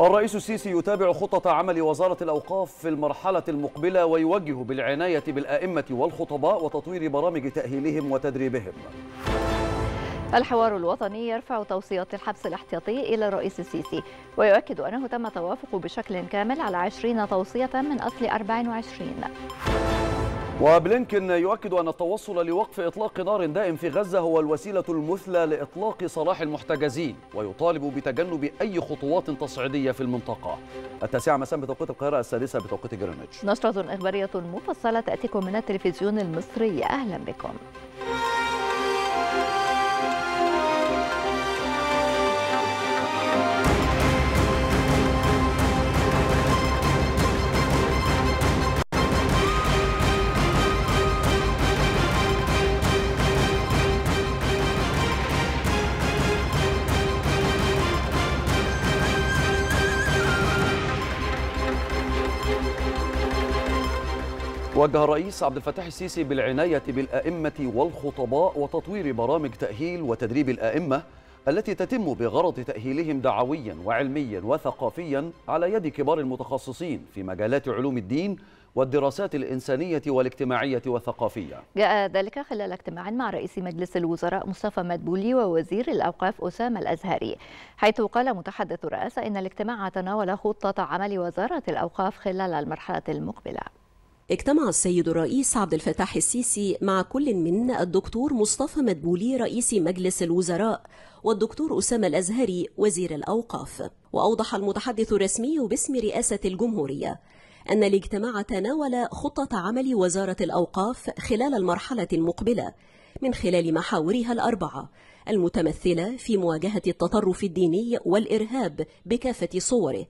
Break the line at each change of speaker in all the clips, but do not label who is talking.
الرئيس السيسي يتابع خطة عمل وزارة الأوقاف في المرحلة المقبلة ويوجه بالعناية بالآئمة والخطباء وتطوير برامج تأهيلهم وتدريبهم
الحوار الوطني يرفع توصيات الحبس الاحتياطي إلى الرئيس السيسي ويؤكد أنه تم توافق بشكل كامل على 20 توصية من أصل 24
وبلينكن يؤكد أن التوصل لوقف إطلاق نار دائم في غزة هو الوسيلة المثلى لإطلاق سراح المحتجزين ويطالب بتجنب أي خطوات تصعيدية في المنطقة التاسعة مساء بتوقيت القاهرة السادسة بتوقيت جرينتش
نشرة إخبارية مفصلة تأتيكم من التلفزيون المصري أهلا بكم
وجه الرئيس عبد الفتاح السيسي بالعناية بالأئمة والخطباء وتطوير برامج تأهيل وتدريب الأئمة التي تتم بغرض تأهيلهم دعويا وعلميا وثقافيا على يد كبار المتخصصين في مجالات علوم الدين والدراسات الإنسانية والاجتماعية والثقافية
جاء ذلك خلال اجتماع مع رئيس مجلس الوزراء مصطفى مدبولي ووزير الأوقاف أسامة الأزهري حيث قال متحدث الرئاسة إن الاجتماع تناول خطة عمل وزارة الأوقاف خلال المرحلة المقبلة
اجتمع السيد الرئيس عبد الفتاح السيسي مع كل من الدكتور مصطفى مدبولي رئيس مجلس الوزراء والدكتور أسامة الأزهري وزير الأوقاف وأوضح المتحدث الرسمي باسم رئاسة الجمهورية أن الاجتماع تناول خطة عمل وزارة الأوقاف خلال المرحلة المقبلة من خلال محاورها الأربعة المتمثلة في مواجهة التطرف الديني والإرهاب بكافة صوره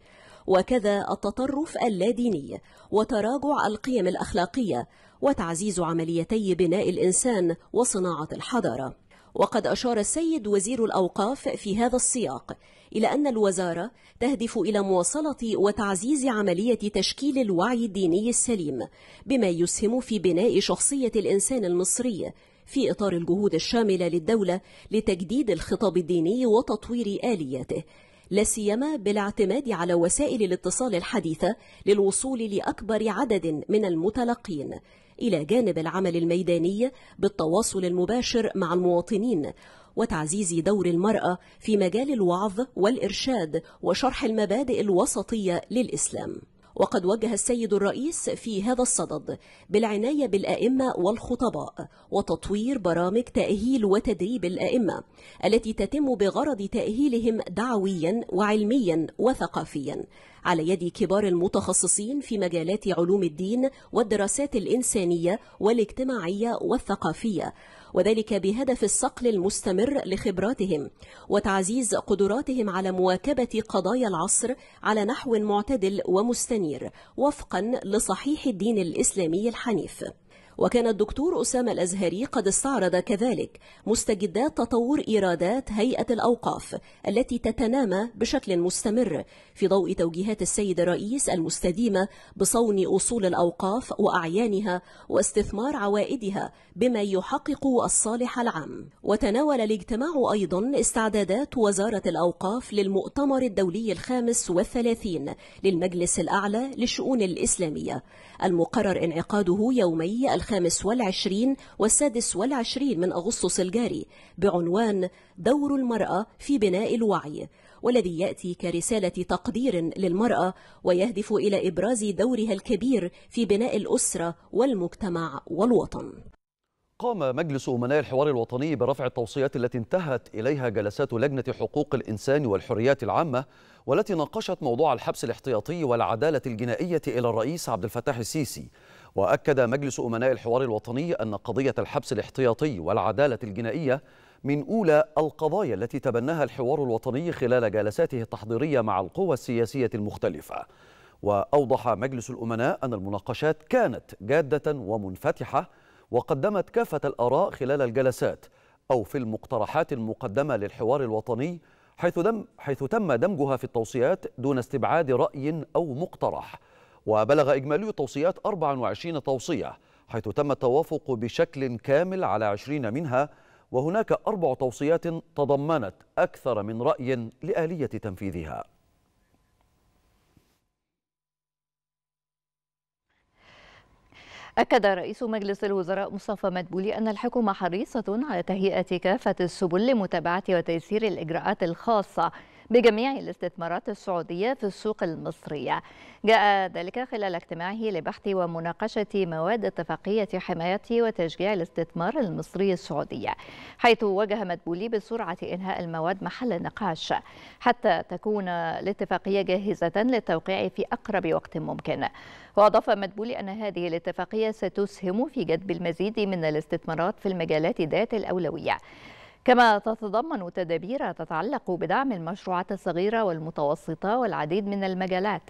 وكذا التطرف اللاديني وتراجع القيم الأخلاقية وتعزيز عمليتي بناء الإنسان وصناعة الحضارة وقد أشار السيد وزير الأوقاف في هذا السياق إلى أن الوزارة تهدف إلى مواصلة وتعزيز عملية تشكيل الوعي الديني السليم بما يسهم في بناء شخصية الإنسان المصري في إطار الجهود الشاملة للدولة لتجديد الخطاب الديني وتطوير آلياته لاسيما بالاعتماد على وسائل الاتصال الحديثة للوصول لأكبر عدد من المتلقين إلى جانب العمل الميداني بالتواصل المباشر مع المواطنين وتعزيز دور المرأة في مجال الوعظ والإرشاد وشرح المبادئ الوسطية للإسلام وقد وجه السيد الرئيس في هذا الصدد بالعناية بالأئمة والخطباء وتطوير برامج تأهيل وتدريب الأئمة التي تتم بغرض تأهيلهم دعويا وعلميا وثقافيا على يد كبار المتخصصين في مجالات علوم الدين والدراسات الإنسانية والاجتماعية والثقافية وذلك بهدف الصقل المستمر لخبراتهم وتعزيز قدراتهم على مواكبة قضايا العصر على نحو معتدل ومستنير وفقا لصحيح الدين الإسلامي الحنيف وكان الدكتور أسامة الأزهري قد استعرض كذلك مستجدات تطور إيرادات هيئة الأوقاف التي تتنامى بشكل مستمر في ضوء توجيهات السيد الرئيس المستديمة بصون أصول الأوقاف وأعيانها واستثمار عوائدها بما يحقق الصالح العام وتناول الاجتماع أيضا استعدادات وزارة الأوقاف للمؤتمر الدولي الخامس والثلاثين للمجلس الأعلى للشؤون الإسلامية المقرر انعقاده يومي الخامس والعشرين والسادس والعشرين من أغسطس الجاري بعنوان دور المرأة في بناء الوعي والذي يأتي كرسالة تقدير للمرأة ويهدف إلى إبراز دورها الكبير في بناء الأسرة والمجتمع والوطن
قام مجلس أمناء الحوار الوطني برفع التوصيات التي انتهت إليها جلسات لجنة حقوق الإنسان والحريات العامة والتي ناقشت موضوع الحبس الاحتياطي والعدالة الجنائية إلى الرئيس عبد الفتاح السيسي وأكد مجلس أمناء الحوار الوطني أن قضية الحبس الاحتياطي والعدالة الجنائية من أولى القضايا التي تبناها الحوار الوطني خلال جلساته التحضيرية مع القوى السياسية المختلفة وأوضح مجلس الأمناء أن المناقشات كانت جادة ومنفتحة وقدمت كافة الآراء خلال الجلسات أو في المقترحات المقدمة للحوار الوطني حيث, دم حيث تم دمجها في التوصيات دون استبعاد رأي أو مقترح وبلغ إجمالي التوصيات 24 توصية حيث تم التوافق بشكل كامل على 20 منها وهناك أربع توصيات تضمنت أكثر من رأي لآلية تنفيذها
أكد رئيس مجلس الوزراء مصطفى مدبولي أن الحكومة حريصة على تهيئة كافة السبل لمتابعة وتيسير الإجراءات الخاصة بجميع الاستثمارات السعودية في السوق المصرية جاء ذلك خلال اجتماعه لبحث ومناقشة مواد اتفاقية حماية وتشجيع الاستثمار المصري السعودية حيث وجه مدبولي بسرعة إنهاء المواد محل نقاش حتى تكون الاتفاقية جاهزة للتوقيع في أقرب وقت ممكن وأضاف مدبولي أن هذه الاتفاقية ستسهم في جذب المزيد من الاستثمارات في المجالات ذات الأولوية كما تتضمن تدابير تتعلق بدعم المشروعات الصغيرة والمتوسطة والعديد من المجالات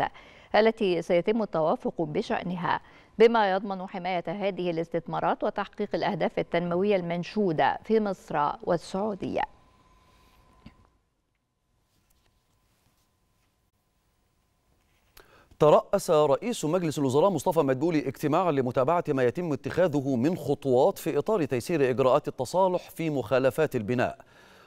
التي سيتم التوافق بشأنها بما يضمن حماية هذه الاستثمارات وتحقيق الأهداف التنموية المنشودة في مصر والسعودية
ترأس رئيس مجلس الوزراء مصطفى مدبولي اجتماعا لمتابعة ما يتم اتخاذه من خطوات في إطار تيسير إجراءات التصالح في مخالفات البناء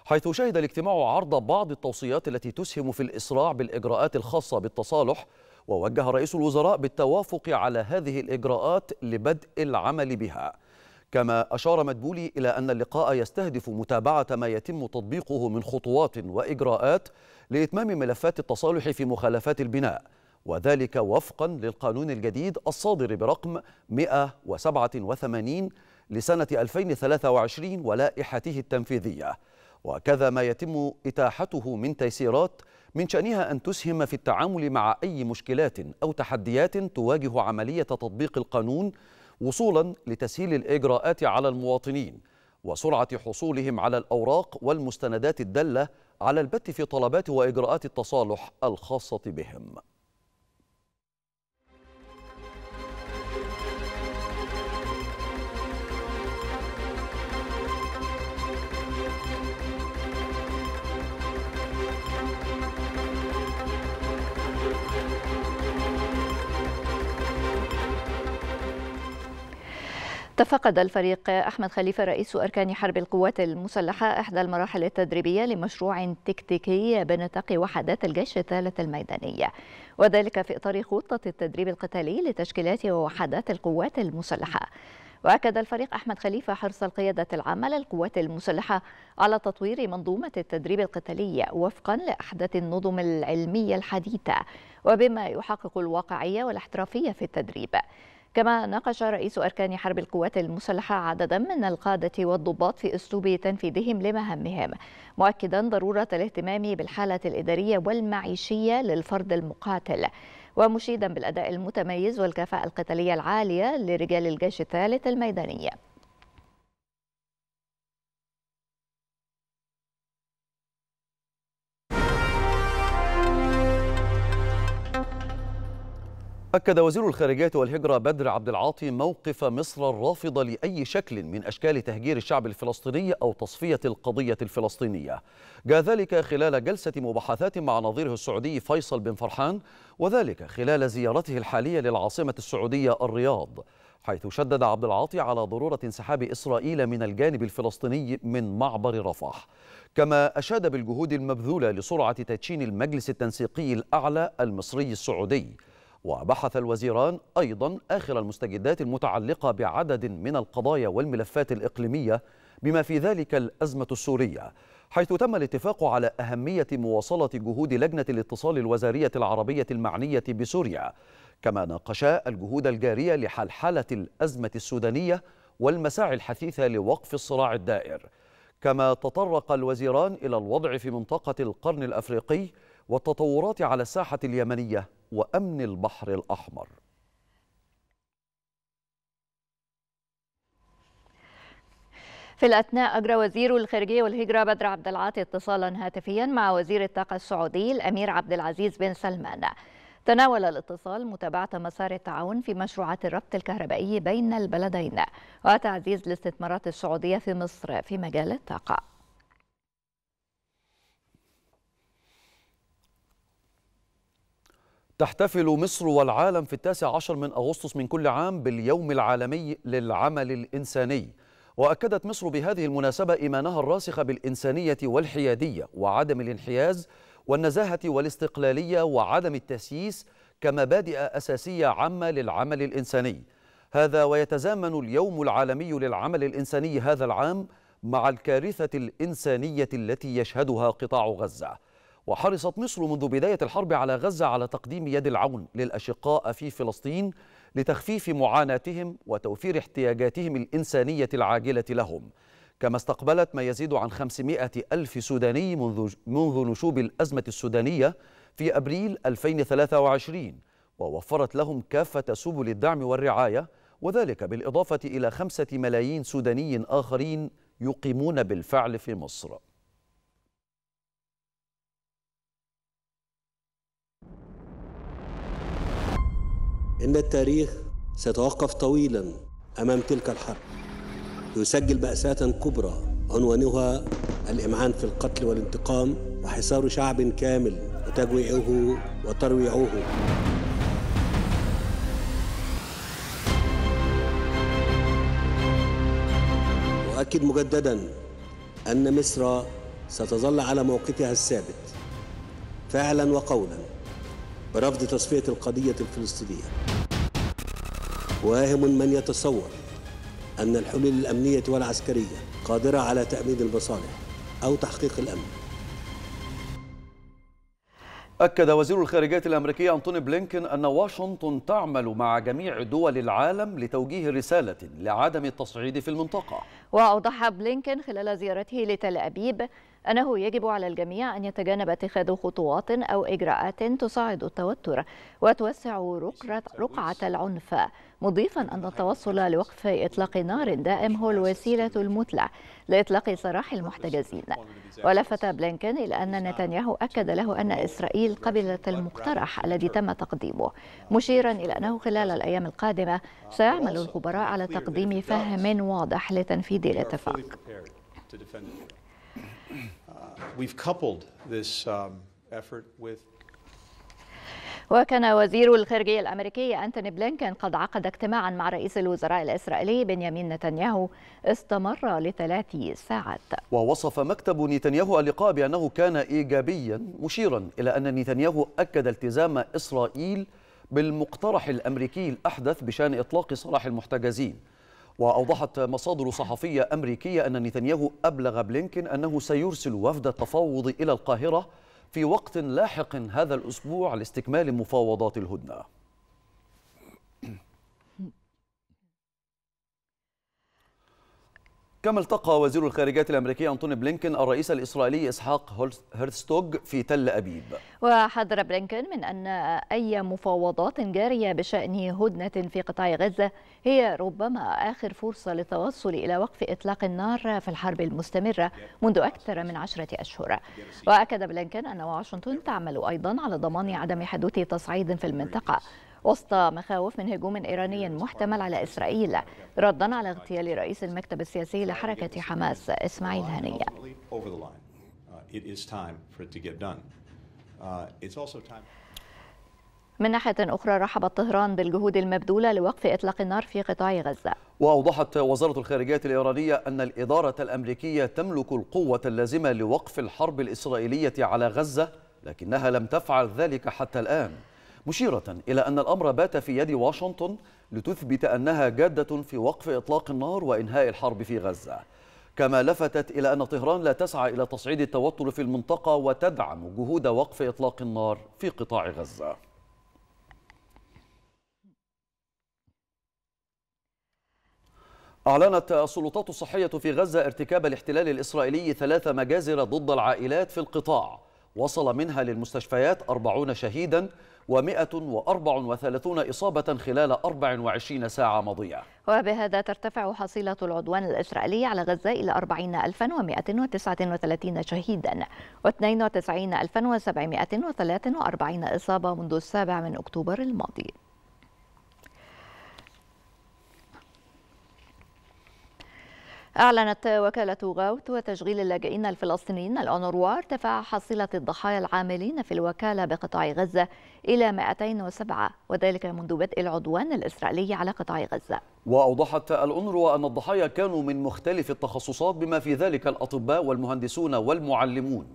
حيث شهد الاجتماع عرض بعض التوصيات التي تسهم في الإسراع بالإجراءات الخاصة بالتصالح ووجه رئيس الوزراء بالتوافق على هذه الإجراءات لبدء العمل بها كما أشار مدبولي إلى أن اللقاء يستهدف متابعة ما يتم تطبيقه من خطوات وإجراءات لإتمام ملفات التصالح في مخالفات البناء وذلك وفقا للقانون الجديد الصادر برقم 187 لسنة 2023 ولائحته التنفيذية وكذا ما يتم إتاحته من تيسيرات من شأنها أن تسهم في التعامل مع أي مشكلات أو تحديات تواجه عملية تطبيق القانون وصولا لتسهيل الإجراءات على المواطنين وسرعة حصولهم على الأوراق والمستندات الدالة على البت في طلبات وإجراءات التصالح الخاصة بهم
تفقد الفريق أحمد خليفة رئيس أركان حرب القوات المسلحة إحدى المراحل التدريبية لمشروع تكتيكي بنطاق وحدات الجيش الثالث الميدانية وذلك في إطار خطة التدريب القتالي لتشكيلات ووحدات القوات المسلحة وأكد الفريق أحمد خليفة حرص القيادة العامة للقوات المسلحة على تطوير منظومة التدريب القتالي وفقا لأحدث النظم العلمية الحديثة وبما يحقق الواقعية والاحترافية في التدريب كما ناقش رئيس أركان حرب القوات المسلحة عددا من القادة والضباط في أسلوب تنفيذهم لمهامهم مؤكدا ضرورة الاهتمام بالحالة الإدارية والمعيشية للفرد المقاتل ومشيدا بالأداء المتميز والكفاءة القتالية العالية لرجال الجيش الثالث الميداني
أكد وزير الخارجية والهجرة بدر عبد العاطي موقف مصر الرافضة لأي شكل من أشكال تهجير الشعب الفلسطيني أو تصفية القضية الفلسطينية جاء ذلك خلال جلسة مباحثات مع نظيره السعودي فيصل بن فرحان وذلك خلال زيارته الحالية للعاصمة السعودية الرياض حيث شدد عبد العاطي على ضرورة انسحاب إسرائيل من الجانب الفلسطيني من معبر رفح كما أشاد بالجهود المبذولة لسرعة تدشين المجلس التنسيقي الأعلى المصري السعودي وبحث الوزيران أيضا آخر المستجدات المتعلقة بعدد من القضايا والملفات الإقليمية بما في ذلك الأزمة السورية حيث تم الاتفاق على أهمية مواصلة جهود لجنة الاتصال الوزارية العربية المعنية بسوريا كما ناقشا الجهود الجارية لحلحلة الأزمة السودانية والمساعي الحثيثة لوقف الصراع الدائر كما تطرق الوزيران إلى الوضع في منطقة القرن الأفريقي والتطورات على الساحة اليمنية وأمن البحر الأحمر
في الأثناء أجرى وزير الخارجية والهجرة بدر عبد العاطي اتصالا هاتفيا مع وزير الطاقة السعودي الأمير عبد العزيز بن سلمان تناول الاتصال متابعة مسار التعاون في مشروعات الربط الكهربائي بين البلدين وتعزيز الاستثمارات السعودية في مصر في مجال الطاقة
تحتفل مصر والعالم في التاسع عشر من أغسطس من كل عام باليوم العالمي للعمل الإنساني وأكدت مصر بهذه المناسبة إيمانها الراسخ بالإنسانية والحيادية وعدم الانحياز والنزاهة والاستقلالية وعدم التسييس كمبادئ أساسية عامة للعمل الإنساني هذا ويتزامن اليوم العالمي للعمل الإنساني هذا العام مع الكارثة الإنسانية التي يشهدها قطاع غزة وحرصت مصر منذ بداية الحرب على غزة على تقديم يد العون للأشقاء في فلسطين لتخفيف معاناتهم وتوفير احتياجاتهم الإنسانية العاجلة لهم كما استقبلت ما يزيد عن 500 ألف سوداني منذ, منذ نشوب الأزمة السودانية في أبريل 2023 ووفرت لهم كافة سبل الدعم والرعاية وذلك بالإضافة إلى خمسة ملايين سوداني آخرين يقيمون بالفعل في مصر
إن التاريخ سيتوقف طويلا أمام تلك الحرب يسجل مأساة كبرى عنوانها الإمعان في القتل والانتقام وحصار شعب كامل وتجويعه وترويعه أؤكد مجددا أن مصر ستظل على موقفها الثابت فعلا وقولا برفض تصفية القضية الفلسطينية واهم من يتصور أن الحلول الأمنية والعسكرية قادرة على تأمين المصالح أو تحقيق الأمن أكد
وزير الخارجية الأمريكية أنتوني بلينكن أن واشنطن تعمل مع جميع دول العالم لتوجيه رسالة لعدم التصعيد في المنطقة
وأوضح بلينكن خلال زيارته لتل أبيب أنه يجب على الجميع أن يتجنب اتخاذ خطوات أو إجراءات تصعد التوتر وتوسع رقعة العنف مضيفا أن التوصل لوقف إطلاق نار دائم هو الوسيلة المثلى لإطلاق سراح المحتجزين ولفت بلينكن إلى أن نتنياهو أكد له أن إسرائيل قبلت المقترح الذي تم تقديمه مشيرا إلى أنه خلال الأيام القادمة سيعمل الخبراء على تقديم فهم واضح لتنفيذ الاتفاق
We've coupled this um, effort with
وكان وزير الخارجية الأمريكي أنتوني بلينكن قد عقد اجتماعا مع رئيس الوزراء الإسرائيلي بنيامين نتنياهو استمر لثلاث ساعات
ووصف مكتب نتنياهو اللقاء بأنه كان إيجابيا مشيرا إلى أن نتنياهو أكد التزام إسرائيل بالمقترح الأمريكي الأحدث بشأن إطلاق سراح المحتجزين وأوضحت مصادر صحفية أمريكية أن نتنياهو أبلغ بلينكين أنه سيرسل وفد التفاوض إلى القاهرة في وقت لاحق هذا الأسبوع لاستكمال مفاوضات الهدنة كما التقى وزير الخارجية الأمريكي أنتوني بلينكن الرئيس الإسرائيلي إسحاق هرستوج في تل أبيب
وحذر بلينكن من أن أي مفاوضات جارية بشأن هدنة في قطاع غزة هي ربما آخر فرصة للتوصل إلى وقف إطلاق النار في الحرب المستمرة منذ أكثر من عشرة أشهر وأكد بلينكن أن واشنطن تعمل أيضا على ضمان عدم حدوث تصعيد في المنطقة وسط مخاوف من هجوم إيراني محتمل على إسرائيل ردا على اغتيال رئيس المكتب السياسي لحركة حماس إسماعيل هنية uh, من ناحية أخرى رحبت طهران بالجهود المبذولة لوقف إطلاق النار في قطاع غزة
وأوضحت وزارة الخارجية الإيرانية أن الإدارة الأمريكية تملك القوة اللازمة لوقف الحرب الإسرائيلية على غزة لكنها لم تفعل ذلك حتى الآن مشيرة إلى أن الأمر بات في يد واشنطن لتثبت أنها جادة في وقف إطلاق النار وإنهاء الحرب في غزة كما لفتت إلى أن طهران لا تسعى إلى تصعيد التوتر في المنطقة وتدعم جهود وقف إطلاق النار في قطاع غزة أعلنت السلطات الصحية في غزة ارتكاب الاحتلال الإسرائيلي ثلاث مجازر ضد العائلات في القطاع وصل منها للمستشفيات أربعون شهيدا و134 إصابة خلال 24 ساعة مضية
وبهذا ترتفع حصيلة العدوان الإسرائيلي على غزة إلى 40139 شهيدا و92743 إصابة منذ السابع من أكتوبر الماضي أعلنت وكالة غاوت وتشغيل اللاجئين الفلسطينيين الأونروا ارتفاع حصيلة الضحايا العاملين في الوكالة بقطاع غزة إلى 207 وذلك منذ بدء العدوان الإسرائيلي على قطاع غزة
وأوضحت الأونروا أن الضحايا كانوا من مختلف التخصصات بما في ذلك الأطباء والمهندسون والمعلمون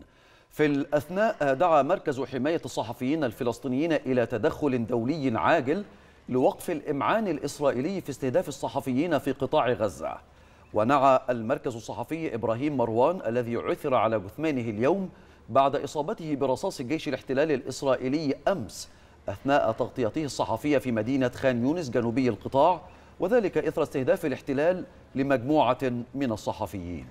في الأثناء دعا مركز حماية الصحفيين الفلسطينيين إلى تدخل دولي عاجل لوقف الإمعان الإسرائيلي في استهداف الصحفيين في قطاع غزة ونعى المركز الصحفي إبراهيم مروان الذي عثر على جثمانه اليوم بعد إصابته برصاص جيش الاحتلال الإسرائيلي أمس أثناء تغطيته الصحفية في مدينة خان يونس جنوبي القطاع وذلك إثر استهداف الاحتلال لمجموعة من الصحفيين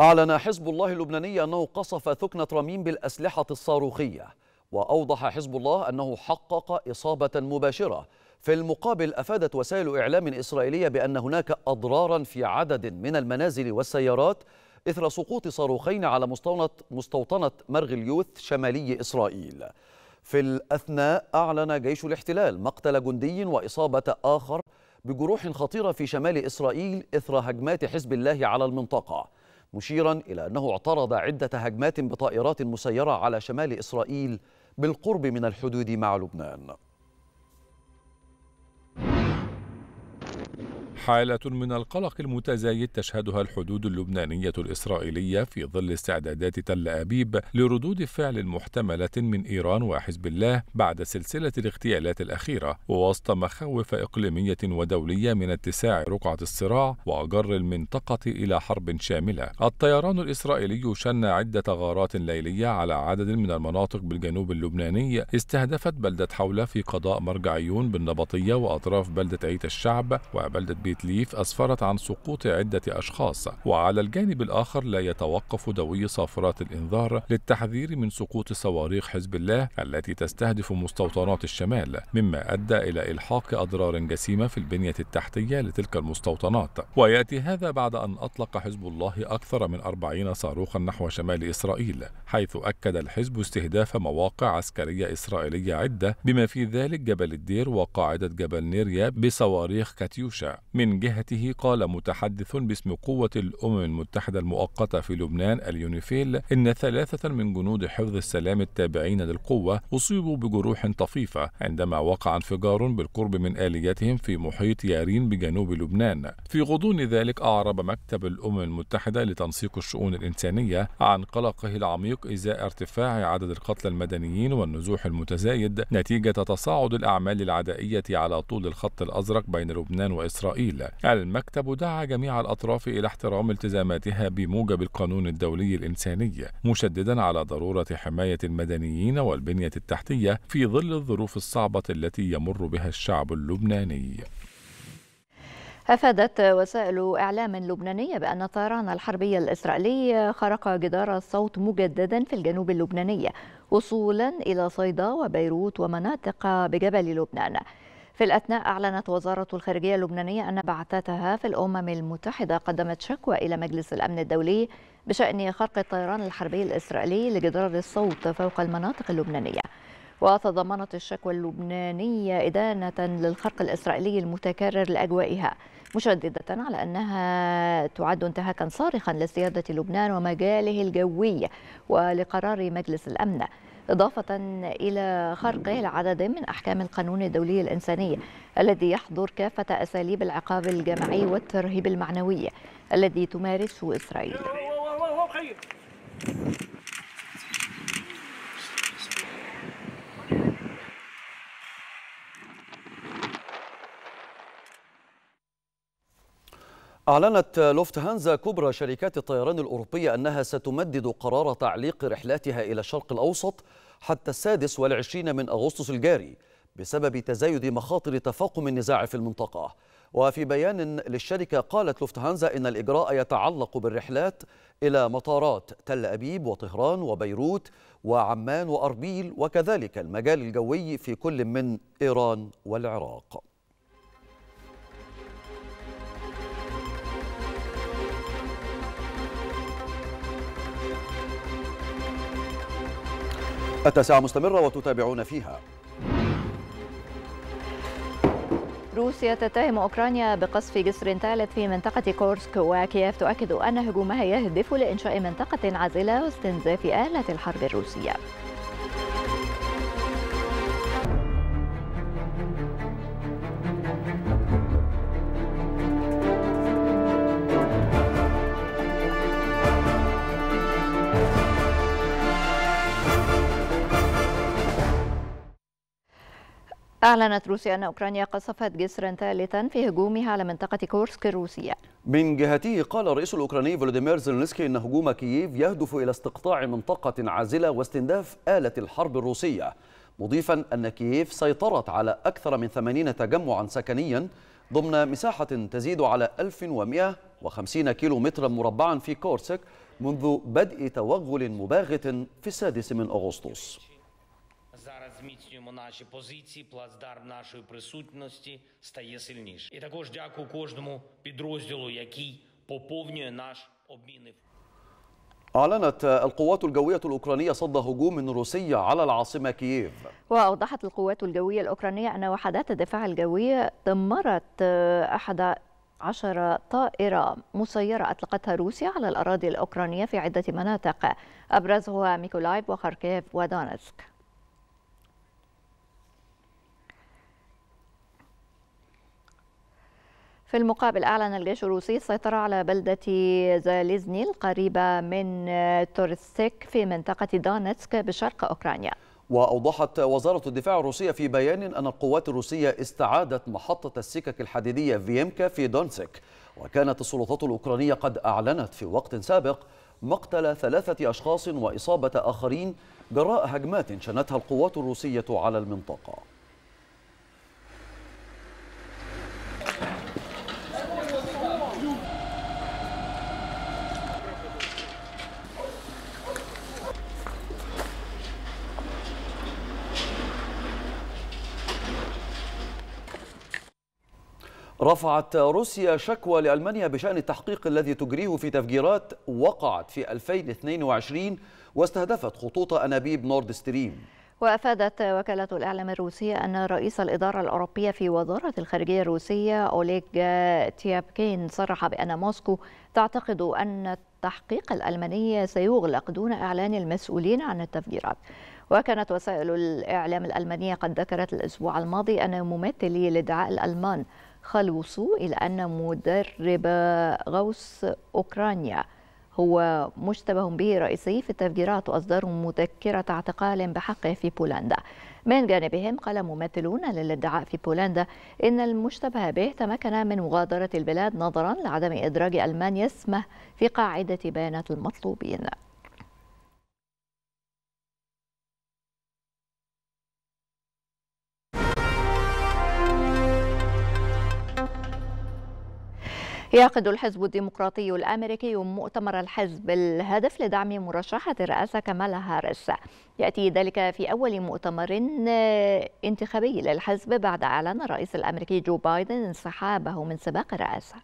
أعلن حزب الله اللبناني أنه قصف ثكنة رميم بالأسلحة الصاروخية وأوضح حزب الله أنه حقق إصابة مباشرة في المقابل أفادت وسائل إعلام إسرائيلية بأن هناك أضرارا في عدد من المنازل والسيارات إثر سقوط صاروخين على مستوطنة, مستوطنة مرغ اليوث شمالي إسرائيل في الأثناء أعلن جيش الاحتلال مقتل جندي وإصابة آخر بجروح خطيرة في شمال إسرائيل إثر هجمات حزب الله على المنطقة مشيرا إلى أنه اعترض عدة هجمات بطائرات مسيرة على شمال إسرائيل بالقرب من الحدود مع
لبنان حالة من القلق المتزايد تشهدها الحدود اللبنانية الإسرائيلية في ظل استعدادات تل أبيب لردود فعل محتملة من إيران وحزب الله بعد سلسلة الاغتيالات الأخيرة ووسط مخاوف إقليمية ودولية من اتساع رقعة الصراع وأجر المنطقة إلى حرب شاملة. الطيران الإسرائيلي شن عدة غارات ليلية على عدد من المناطق بالجنوب اللبناني استهدفت بلدة حولة في قضاء مرجعيون بالنبطية وأطراف بلدة عيت الشعب وبلدة بيت ليف أسفرت عن سقوط عدة أشخاص وعلى الجانب الآخر لا يتوقف دوي صافرات الإنذار للتحذير من سقوط صواريخ حزب الله التي تستهدف مستوطنات الشمال مما أدى إلى إلحاق أضرار جسيمة في البنية التحتية لتلك المستوطنات ويأتي هذا بعد أن أطلق حزب الله أكثر من 40 صاروخا نحو شمال إسرائيل حيث أكد الحزب استهداف مواقع عسكرية إسرائيلية عدة بما في ذلك جبل الدير وقاعدة جبل نيريا بصواريخ كاتيوشا من جهته قال متحدث باسم قوة الأمم المتحدة المؤقتة في لبنان اليونيفيل إن ثلاثة من جنود حفظ السلام التابعين للقوة أصيبوا بجروح طفيفة عندما وقع انفجار بالقرب من آليتهم في محيط يارين بجنوب لبنان في غضون ذلك أعرب مكتب الأمم المتحدة لتنسيق الشؤون الإنسانية عن قلقه العميق إزاء ارتفاع عدد القتلى المدنيين والنزوح المتزايد نتيجة تصاعد الأعمال العدائية على طول الخط الأزرق بين لبنان وإسرائيل الطويل المكتب دعا جميع الأطراف إلى احترام التزاماتها بموجب القانون الدولي الإنساني مشددا على ضرورة حماية المدنيين والبنية التحتية في ظل الظروف الصعبة التي يمر بها الشعب اللبناني
أفادت وسائل إعلام لبنانية بأن الطيران الحربي الإسرائيلي خرق جدار الصوت مجددا في الجنوب اللبناني وصولا إلى صيدا وبيروت ومناطق بجبل لبنان في الأثناء أعلنت وزارة الخارجية اللبنانية أن بعثتها في الأمم المتحدة قدمت شكوى إلى مجلس الأمن الدولي بشأن خرق الطيران الحربي الإسرائيلي لجدار الصوت فوق المناطق اللبنانية وتضمنت الشكوى اللبنانية إدانة للخرق الإسرائيلي المتكرر لأجوائها مشددة على أنها تعد انتهاكا صارخا لسيادة لبنان ومجاله الجوي ولقرار مجلس الأمن إضافة إلى خرقه العدد من أحكام القانون الدولي الإنساني الذي يحظر كافة أساليب العقاب الجماعي والترهيب المعنوي الذي تمارسه إسرائيل
أعلنت لوفت هانزا كبرى شركات الطيران الأوروبية أنها ستمدد قرار تعليق رحلاتها إلى الشرق الأوسط حتى السادس والعشرين من أغسطس الجاري بسبب تزايد مخاطر تفاقم النزاع في المنطقة وفي بيان للشركة قالت لوفت هانزا إن الإجراء يتعلق بالرحلات إلى مطارات تل أبيب وطهران وبيروت وعمان وأربيل وكذلك المجال الجوي في كل من إيران والعراق التاسعة مستمرة وتتابعون فيها
روسيا تتهم أوكرانيا بقصف جسر ثالث في منطقة كورسك وكييف تؤكد أن هجومها يهدف لإنشاء منطقة عازلة واستنزاف آلة الحرب الروسية أعلنت روسيا أن أوكرانيا قصفت جسرا ثالثا في هجومها على منطقة كورسك الروسية
من جهته قال الرئيس الأوكراني فلوديمير زيلنسكي أن هجوم كييف يهدف إلى استقطاع منطقة عازلة واستنداف آلة الحرب الروسية مضيفا أن كييف سيطرت على أكثر من 80 تجمعا سكنيا ضمن مساحة تزيد على 1150 كيلو مترا مربعا في كورسك منذ بدء توغل مباغت في السادس من أغسطس
зміцнюємо наші
позиції, плацдарм нашої присутності стає сильніше. І також дякую кожному підрозділу, який поповнює наш обмінний
أعلنت القوات الجوية الأوكرانية صد هجوم روسي على العاصمة كييف
وأوضحت القوات الجوية الأوكرانية أن وحدات الدفاع الجوية دمرت أحد عشر طائرة مسيرة أطلقتها روسيا على الأراضي الأوكرانية في عدة مناطق أبرزها ميكولايف وخاركيف ودونتسك في المقابل أعلن الجيش الروسي السيطرة على بلدة زاليزني القريبة من تورسيك في منطقة دونتسك بشرق أوكرانيا
وأوضحت وزارة الدفاع الروسية في بيان أن القوات الروسية استعادت محطة السكك الحديدية فيمكا في دونسك وكانت السلطات الأوكرانية قد أعلنت في وقت سابق مقتل ثلاثة أشخاص وإصابة آخرين جراء هجمات شنتها القوات الروسية على المنطقة رفعت روسيا شكوى لألمانيا بشأن التحقيق الذي تجريه في تفجيرات وقعت في 2022 واستهدفت خطوط أنابيب نورد ستريم
وأفادت وكالة الإعلام الروسية أن رئيس الإدارة الأوروبية في وزارة الخارجية الروسية أوليغ تيابكين صرح بأن موسكو تعتقد أن التحقيق الألماني سيغلق دون إعلان المسؤولين عن التفجيرات وكانت وسائل الإعلام الألمانية قد ذكرت الأسبوع الماضي أن ممثلي الادعاء الألمان خلصوا إلى أن مدرب غوص أوكرانيا هو مشتبه به رئيسي في التفجيرات وأصدروا مذكرة اعتقال بحقه في بولندا من جانبهم قال ممثلون للادعاء في بولندا إن المشتبه به تمكن من مغادرة البلاد نظرا لعدم إدراج ألمانيا اسمه في قاعدة بيانات المطلوبين يعقد الحزب الديمقراطي الامريكي مؤتمر الحزب الهدف لدعم مرشحه الرئاسه كمالا هاريس ياتي ذلك في اول مؤتمر آه، انتخابي للحزب بعد اعلان الرئيس الامريكي جو بايدن انسحابه من سباق الرئاسه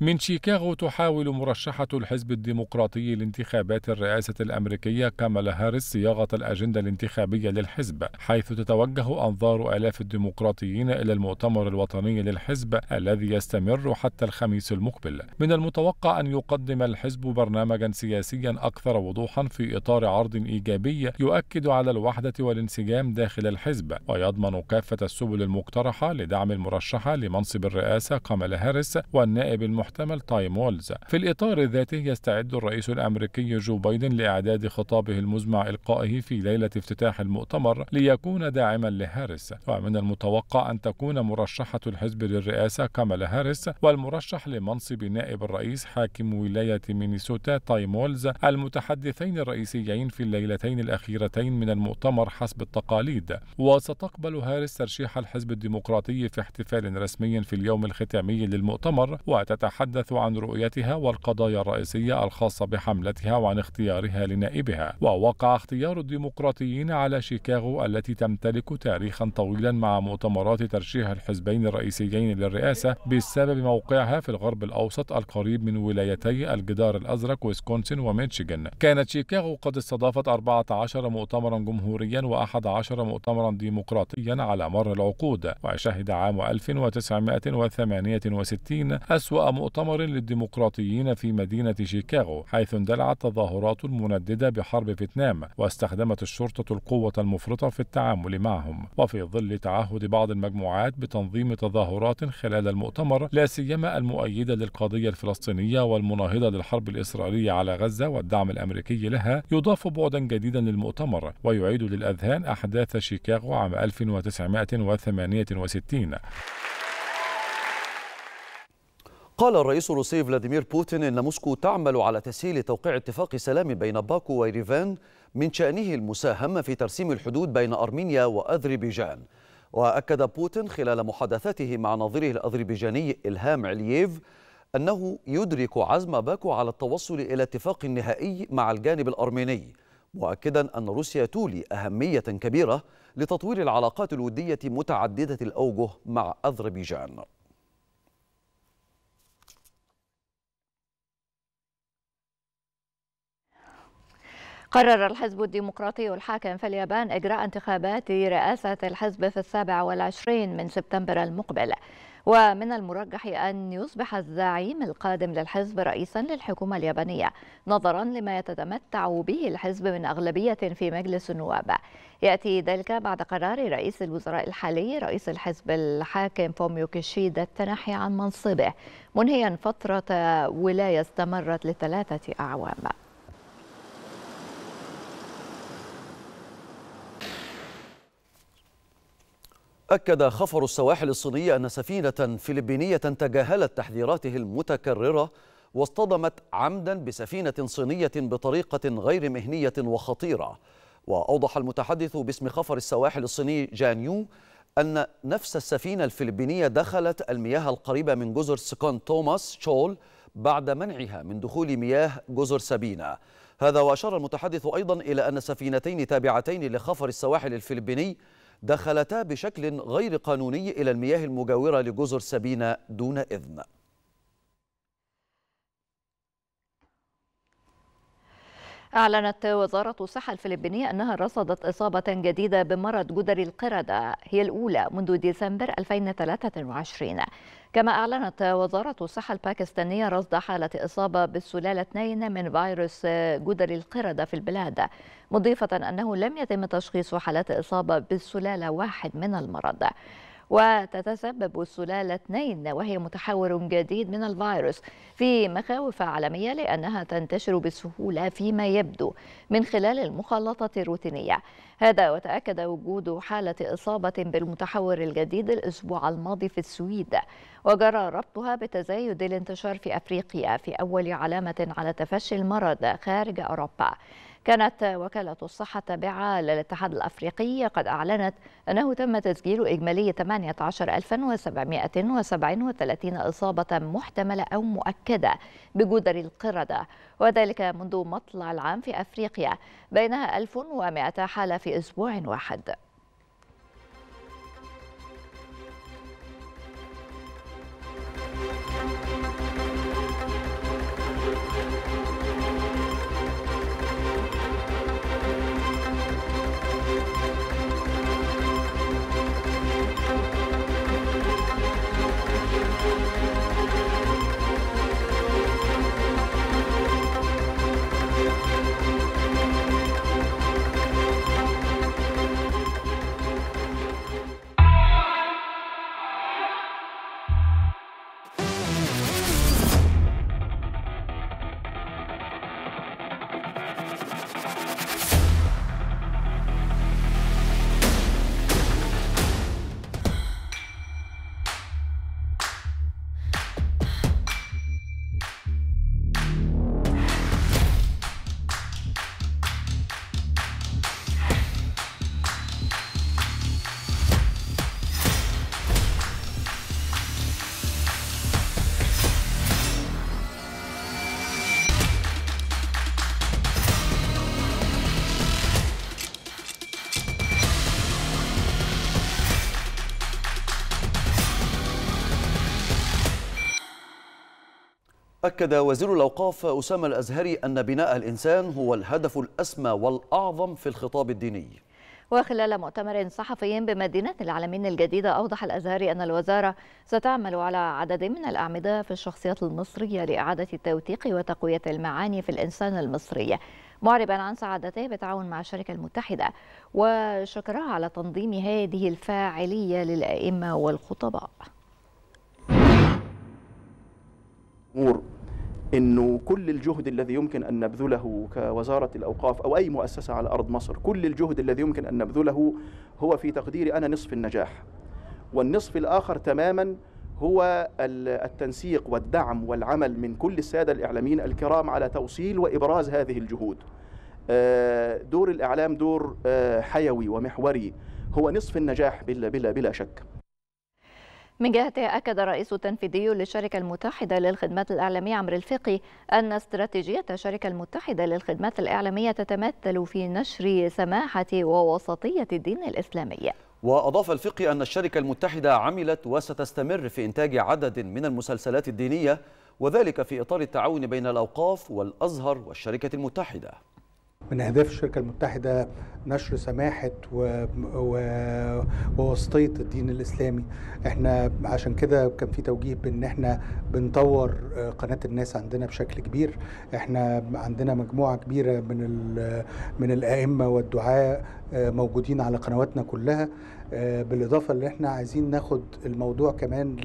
من شيكاغو تحاول مرشحة الحزب الديمقراطي لانتخابات الرئاسة الأمريكية كامالا هاريس صياغة الأجندة الانتخابية للحزب حيث تتوجه أنظار آلاف الديمقراطيين إلى المؤتمر الوطني للحزب الذي يستمر حتى الخميس المقبل من المتوقع أن يقدم الحزب برنامجا سياسيا أكثر وضوحا في إطار عرض إيجابي يؤكد على الوحدة والانسجام داخل الحزب ويضمن كافة السبل المقترحة لدعم المرشحة لمنصب الرئاسة كامالا هاريس والنائب المح- المحتمل تايم وولز في الإطار ذاته يستعد الرئيس الأمريكي جو بايدن لإعداد خطابه المزمع إلقائه في ليلة افتتاح المؤتمر ليكون داعما لهاريس ومن المتوقع أن تكون مرشحة الحزب للرئاسة كامالا هاريس والمرشح لمنصب نائب الرئيس حاكم ولاية مينيسوتا تايم وولز المتحدثين الرئيسيين في الليلتين الأخيرتين من المؤتمر حسب التقاليد وستقبل هاريس ترشيح الحزب الديمقراطي في احتفال رسمي في اليوم الختامي للمؤتمر وتتحدث تتحدث عن رؤيتها والقضايا الرئيسية الخاصة بحملتها وعن اختيارها لنائبها ووقع اختيار الديمقراطيين على شيكاغو التي تمتلك تاريخا طويلا مع مؤتمرات ترشيح الحزبين الرئيسيين للرئاسة بسبب موقعها في الغرب الأوسط القريب من ولايتي الجدار الأزرق ويسكونسن وميتشيغن كانت شيكاغو قد استضافت 14 مؤتمرا جمهوريا و11 مؤتمرا ديمقراطيا على مر العقود وشهد عام 1968 أسوأ مؤتمر للديمقراطيين في مدينة شيكاغو حيث اندلعت تظاهرات منددة بحرب فيتنام واستخدمت الشرطة القوة المفرطة في التعامل معهم وفي ظل تعهد بعض المجموعات بتنظيم تظاهرات خلال المؤتمر لا سيما المؤيدة للقضية الفلسطينية والمناهضة للحرب الإسرائيلية على غزة والدعم الأمريكي لها يضاف بعدا جديدا للمؤتمر ويعيد للأذهان أحداث شيكاغو عام 1968
قال الرئيس الروسي فلاديمير بوتين إن موسكو تعمل على تسهيل توقيع اتفاق سلام بين باكو ويريفان من شأنه المساهمة في ترسيم الحدود بين أرمينيا وأذربيجان وأكد بوتين خلال محادثته مع نظيره الأذربيجاني إلهام علييف أنه يدرك عزم باكو على التوصل إلى اتفاق نهائي مع الجانب الأرميني مؤكدا أن روسيا تولي أهمية كبيرة لتطوير العلاقات الودية متعددة الأوجه مع أذربيجان
قرر الحزب الديمقراطي الحاكم في اليابان إجراء انتخابات رئاسة الحزب في السابع والعشرين من سبتمبر المقبل ومن المرجح أن يصبح الزعيم القادم للحزب رئيسا للحكومة اليابانية نظرا لما يتمتع به الحزب من أغلبية في مجلس النواب يأتي ذلك بعد قرار رئيس الوزراء الحالي رئيس الحزب الحاكم فوميو كيشيدا التنحي عن منصبه منهيا فترة ولاية استمرت لثلاثة أعوام
أكد خفر السواحل الصينية أن سفينة فلبينية تجاهلت تحذيراته المتكررة واصطدمت عمدا بسفينة صينية بطريقة غير مهنية وخطيرة وأوضح المتحدث باسم خفر السواحل الصيني جان يو أن نفس السفينة الفلبينية دخلت المياه القريبة من جزر سكون توماس شول بعد منعها من دخول مياه جزر سابينا هذا وأشار المتحدث أيضا إلى أن سفينتين تابعتين لخفر السواحل الفلبيني دخلتا بشكل غير قانوني إلى المياه المجاورة لجزر سبينة دون إذن
أعلنت وزارة الصحة الفلبينية أنها رصدت إصابة جديدة بمرض جدري القردة هي الأولى منذ ديسمبر 2023 كما أعلنت وزارة الصحة الباكستانية رصد حالة إصابة بالسلالة 2 من فيروس جدر القردة في البلاد مضيفة أنه لم يتم تشخيص حالات إصابة بالسلالة واحد من المرض وتتسبب السلالة 2 وهي متحور جديد من الفيروس في مخاوف عالمية لأنها تنتشر بسهولة فيما يبدو من خلال المخالطة الروتينية هذا وتأكد وجود حالة إصابة بالمتحور الجديد الأسبوع الماضي في السويد وجرى ربطها بتزايد الانتشار في أفريقيا في أول علامة على تفشي المرض خارج أوروبا كانت وكالة الصحة التابعة للاتحاد الأفريقي قد أعلنت أنه تم تسجيل إجمالي 18737 إصابة محتملة أو مؤكدة بجدر القردة وذلك منذ مطلع العام في أفريقيا بينها 1200 حالة في أسبوع واحد
أكد وزير الأوقاف أسامة الأزهري أن بناء الإنسان هو الهدف الأسمى والأعظم في الخطاب الديني
وخلال مؤتمر صحفي بمدينة العالمين الجديدة أوضح الأزهري أن الوزارة ستعمل على عدد من الأعمدة في الشخصيات المصرية لإعادة التوثيق وتقوية المعاني في الإنسان المصري معربا عن سعادته بتعاون مع الشركة المتحدة وشكرها على تنظيم هذه الفاعلية للأئمة والخطباء
الجمهور انه كل الجهد الذي يمكن ان نبذله كوزاره الاوقاف او اي مؤسسه على ارض مصر، كل الجهد الذي يمكن ان نبذله هو في تقديري انا نصف النجاح. والنصف الاخر تماما هو التنسيق والدعم والعمل من كل الساده الاعلاميين الكرام على توصيل وابراز هذه الجهود. آه، دور الاعلام دور آه، حيوي ومحوري هو نصف النجاح بلا بلا بلا شك.
من جهته أكد الرئيس التنفيذي للشركة المتحدة للخدمات الإعلامية عمرو الفقي أن استراتيجية الشركة المتحدة للخدمات الإعلامية تتمثل في نشر سماحة ووسطية الدين الإسلامي
وأضاف الفقي أن الشركة المتحدة عملت وستستمر في إنتاج عدد من المسلسلات الدينية وذلك في إطار التعاون بين الأوقاف والأزهر والشركة المتحدة
من أهداف الشركة المتحدة نشر سماحة و... و... ووسطية الدين الإسلامي احنا عشان كده كان في توجيه بأن احنا بنطور آه، قناة الناس عندنا بشكل كبير احنا عندنا مجموعة كبيرة من ال... من الأئمة والدعاء آه، موجودين على قنواتنا كلها آه، بالاضافه اللي احنا عايزين ناخد الموضوع كمان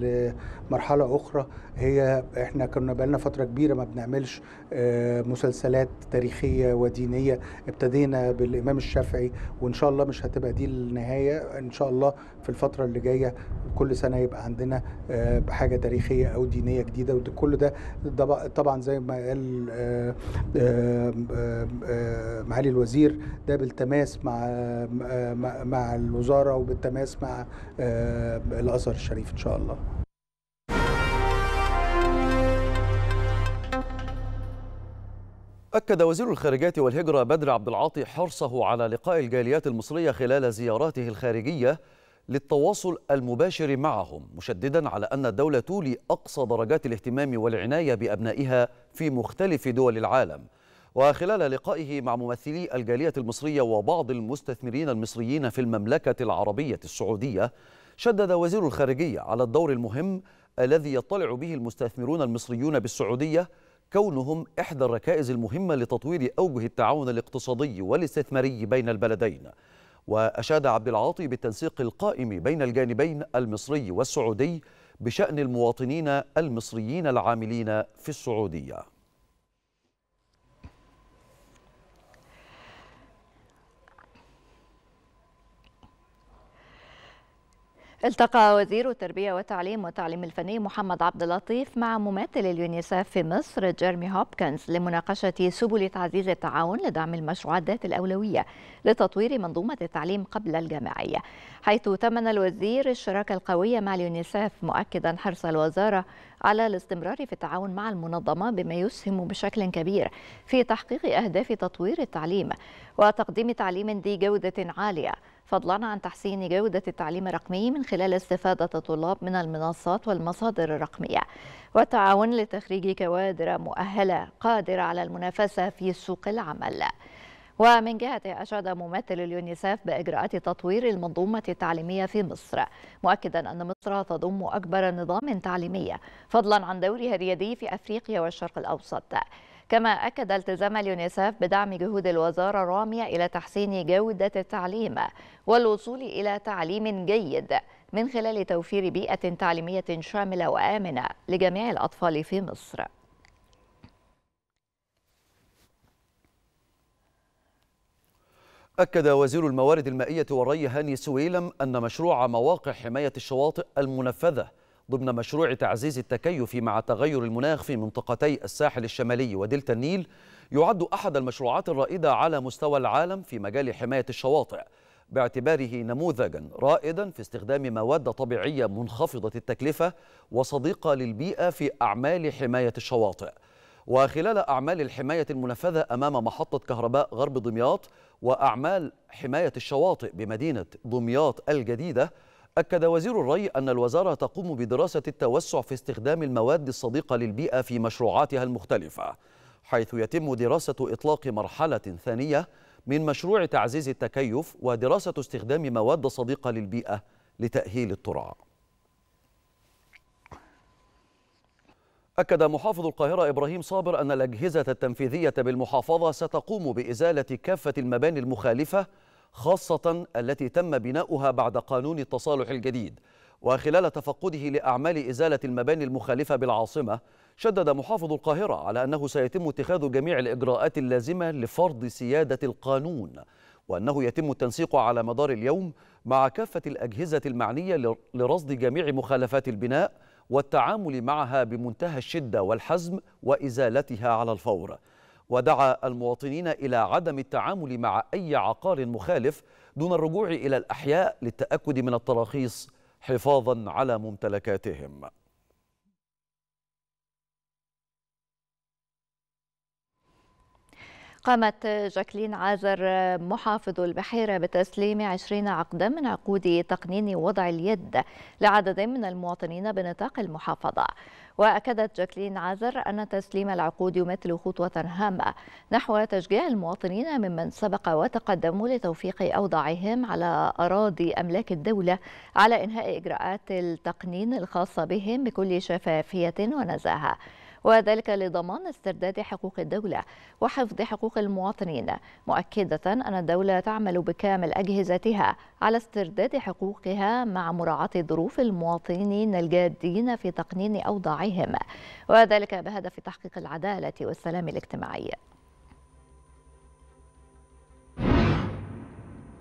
لمرحله اخرى هي احنا كنا بقالنا فتره كبيره ما بنعملش آه، مسلسلات تاريخيه ودينيه ابتدينا بالامام الشافعي وان شاء الله مش هتبقى دي النهايه ان شاء الله في الفتره اللي جايه كل سنه يبقى عندنا آه، حاجه تاريخيه او دينيه جديده وكل ده طبعا زي ما قال معالي الوزير ده بالتماس مع مع الوزاره بالتماس مع آه، الازهر الشريف ان شاء الله
أكد وزير الخارجية والهجرة بدر عبد العاطي حرصه على لقاء الجاليات المصرية خلال زياراته الخارجية للتواصل المباشر معهم مشددا على أن الدولة تولي أقصى درجات الاهتمام والعناية بأبنائها في مختلف دول العالم وخلال لقائه مع ممثلي الجالية المصرية وبعض المستثمرين المصريين في المملكة العربية السعودية شدد وزير الخارجية على الدور المهم الذي يطلع به المستثمرون المصريون بالسعودية كونهم إحدى الركائز المهمة لتطوير أوجه التعاون الاقتصادي والاستثماري بين البلدين وأشاد عبد العاطي بالتنسيق القائم بين الجانبين المصري والسعودي بشأن المواطنين المصريين العاملين في السعودية
التقى وزير التربية والتعليم والتعليم الفني محمد عبد اللطيف مع ممثل اليونيسف في مصر جيرمي هوبكنز لمناقشة سبل تعزيز التعاون لدعم المشروعات ذات الأولوية لتطوير منظومة التعليم قبل الجامعية حيث تمنى الوزير الشراكة القوية مع اليونيسف مؤكدا حرص الوزارة على الاستمرار في التعاون مع المنظمة بما يسهم بشكل كبير في تحقيق أهداف تطوير التعليم وتقديم تعليم ذي جودة عالية فضلا عن تحسين جودة التعليم الرقمي من خلال استفادة الطلاب من المنصات والمصادر الرقمية والتعاون لتخريج كوادر مؤهلة قادرة على المنافسة في سوق العمل ومن جهته أشاد ممثل اليونيسف بإجراءات تطوير المنظومة التعليمية في مصر مؤكدا أن مصر تضم أكبر نظام تعليمي فضلا عن دورها اليدي في أفريقيا والشرق الأوسط كما أكد التزام اليونيسف بدعم جهود الوزارة الرامية إلى تحسين جودة التعليم والوصول إلى تعليم جيد من خلال توفير بيئة تعليمية شاملة وآمنة لجميع الأطفال في مصر
أكد وزير الموارد المائية والري هاني سويلم أن مشروع مواقع حماية الشواطئ المنفذة ضمن مشروع تعزيز التكيف مع تغير المناخ في منطقتي الساحل الشمالي ودلتا النيل يعد أحد المشروعات الرائدة على مستوى العالم في مجال حماية الشواطئ باعتباره نموذجا رائدا في استخدام مواد طبيعية منخفضة التكلفة وصديقة للبيئة في أعمال حماية الشواطئ وخلال أعمال الحماية المنفذة أمام محطة كهرباء غرب دمياط وأعمال حماية الشواطئ بمدينة دمياط الجديدة أكد وزير الري أن الوزارة تقوم بدراسة التوسع في استخدام المواد الصديقة للبيئة في مشروعاتها المختلفة حيث يتم دراسة إطلاق مرحلة ثانية من مشروع تعزيز التكيف ودراسة استخدام مواد صديقة للبيئة لتأهيل الترعة أكد محافظ القاهرة إبراهيم صابر أن الأجهزة التنفيذية بالمحافظة ستقوم بإزالة كافة المباني المخالفة خاصة التي تم بناؤها بعد قانون التصالح الجديد وخلال تفقده لأعمال إزالة المباني المخالفة بالعاصمة شدد محافظ القاهرة على أنه سيتم اتخاذ جميع الإجراءات اللازمة لفرض سيادة القانون وأنه يتم التنسيق على مدار اليوم مع كافة الأجهزة المعنية لرصد جميع مخالفات البناء والتعامل معها بمنتهى الشدة والحزم وإزالتها على الفور ودعا المواطنين إلى عدم التعامل مع أي عقار مخالف دون الرجوع إلى الأحياء للتأكد من التراخيص حفاظا على ممتلكاتهم
قامت جاكلين عازر محافظ البحيرة بتسليم 20 عقدا من عقود تقنين وضع اليد لعدد من المواطنين بنطاق المحافظة وأكدت جاكلين عازر أن تسليم العقود يمثل خطوة هامة نحو تشجيع المواطنين ممن سبق وتقدموا لتوفيق أوضاعهم على أراضي أملاك الدولة على إنهاء إجراءات التقنين الخاصة بهم بكل شفافية ونزاهة وذلك لضمان استرداد حقوق الدولة وحفظ حقوق المواطنين مؤكدة أن الدولة تعمل بكامل أجهزتها على استرداد حقوقها مع مراعاة ظروف المواطنين الجادين في تقنين أوضاعهم وذلك بهدف تحقيق العدالة والسلام الاجتماعي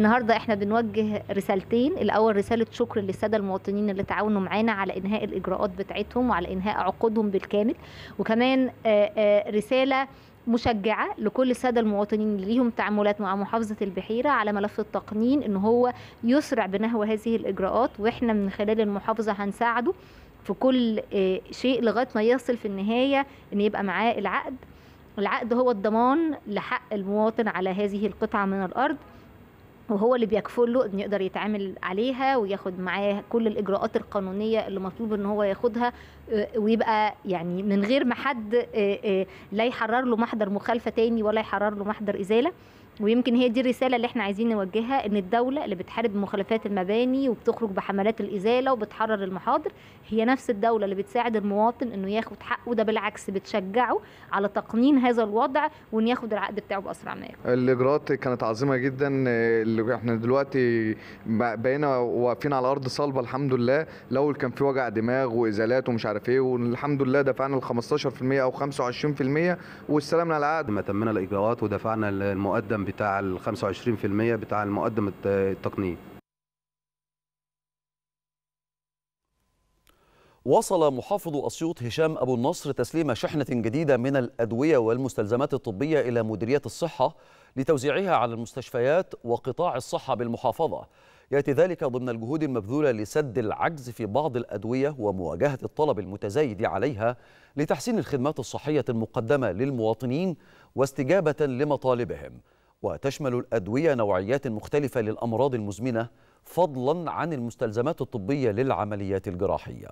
النهارده احنا بنوجه رسالتين الاول
رساله شكر للساده المواطنين اللي تعاونوا معانا على انهاء الاجراءات بتاعتهم وعلى انهاء عقودهم بالكامل وكمان آه، آه، رساله مشجعه لكل الساده المواطنين اللي ليهم تعاملات مع محافظه البحيره على ملف التقنين ان هو يسرع بنهو هذه الاجراءات واحنا من خلال المحافظه هنساعده في كل آه، شيء لغايه ما يصل في النهايه ان يبقى معاه العقد العقد هو الضمان لحق المواطن على هذه القطعه من الارض وهو اللي بيكفل له انه يقدر يتعامل عليها وياخد معاه كل الاجراءات القانونيه اللي مطلوب ان هو ياخدها آه، ويبقى يعني من غير ما حد آه، آه، لا يحرر له محضر مخالفه تاني ولا يحرر له محضر ازاله ويمكن هي دي الرساله اللي احنا عايزين نوجهها ان الدوله اللي بتحارب مخالفات المباني وبتخرج بحملات الازاله وبتحرر المحاضر هي نفس الدوله اللي بتساعد المواطن انه ياخد حقه ده بالعكس بتشجعه على تقنين هذا الوضع وان ياخد العقد بتاعه باسرع ما يكون
الاجراءات كانت عظيمه جدا اللي احنا دلوقتي بقينا واقفين على ارض صلبه الحمد لله الاول كان في وجع دماغ وازالات ومش عارف ايه والحمد لله دفعنا ال 15% او 25% والسلام على العقد ما تمنا الاجراءات ودفعنا المقدم بتاع ال 25% بتاع المقدم التقنيه وصل محافظ أسيوط هشام أبو النصر تسليم شحنة جديدة من الأدوية والمستلزمات الطبية إلى مديرية الصحة لتوزيعها على المستشفيات وقطاع الصحة بالمحافظة يأتي ذلك ضمن الجهود المبذولة لسد العجز في بعض الأدوية ومواجهة الطلب المتزايد عليها لتحسين الخدمات الصحية المقدمة للمواطنين واستجابة لمطالبهم وتشمل الأدوية نوعيات مختلفة للأمراض المزمنة فضلا عن المستلزمات الطبية للعمليات الجراحية